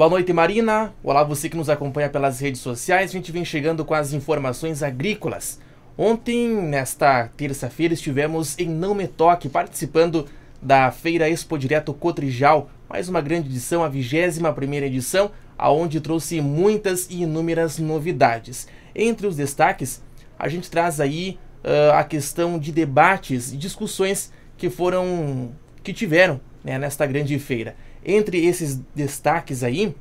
Boa noite, Marina. Olá, você que nos acompanha pelas redes sociais. A gente vem chegando com as informações agrícolas. Ontem, nesta terça-feira, estivemos em Não Me Toque, participando da Feira Expo Direto Cotrijal, mais uma grande edição, a 21 edição, aonde trouxe muitas e inúmeras novidades. Entre os destaques, a gente traz aí uh, a questão de debates e discussões que foram que tiveram né, nesta grande feira. Entre esses destaques aí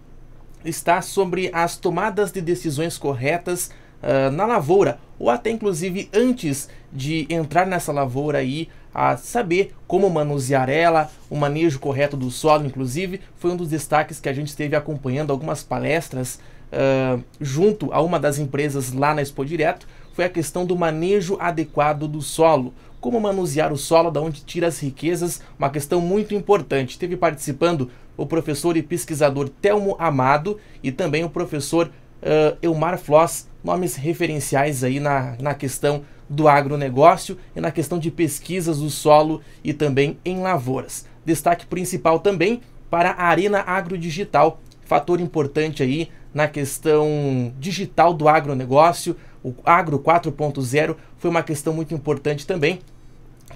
está sobre as tomadas de decisões corretas uh, na lavoura, ou até inclusive antes de entrar nessa lavoura aí, a saber como manusear ela, o manejo correto do solo, inclusive, foi um dos destaques que a gente esteve acompanhando algumas palestras junto a uma das empresas lá na Expo Direto foi a questão do manejo adequado do solo. Como manusear o solo, da onde tira as riquezas, uma questão muito importante. Teve participando o professor e pesquisador Telmo Amado e também o professor uh, Elmar Floss, nomes referenciais aí na, na questão do agronegócio e na questão de pesquisas do solo e também em lavouras. Destaque principal também para a Arena Agrodigital, fator importante aí na questão digital do agronegócio, o Agro 4.0 foi uma questão muito importante também,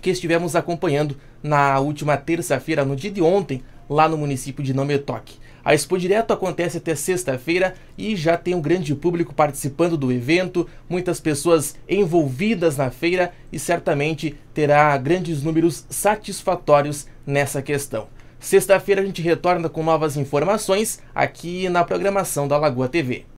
que estivemos acompanhando na última terça-feira, no dia de ontem, lá no município de Nometoque. A Expo Direto acontece até sexta-feira e já tem um grande público participando do evento, muitas pessoas envolvidas na feira e certamente terá grandes números satisfatórios nessa questão. Sexta-feira a gente retorna com novas informações aqui na programação da Lagoa TV.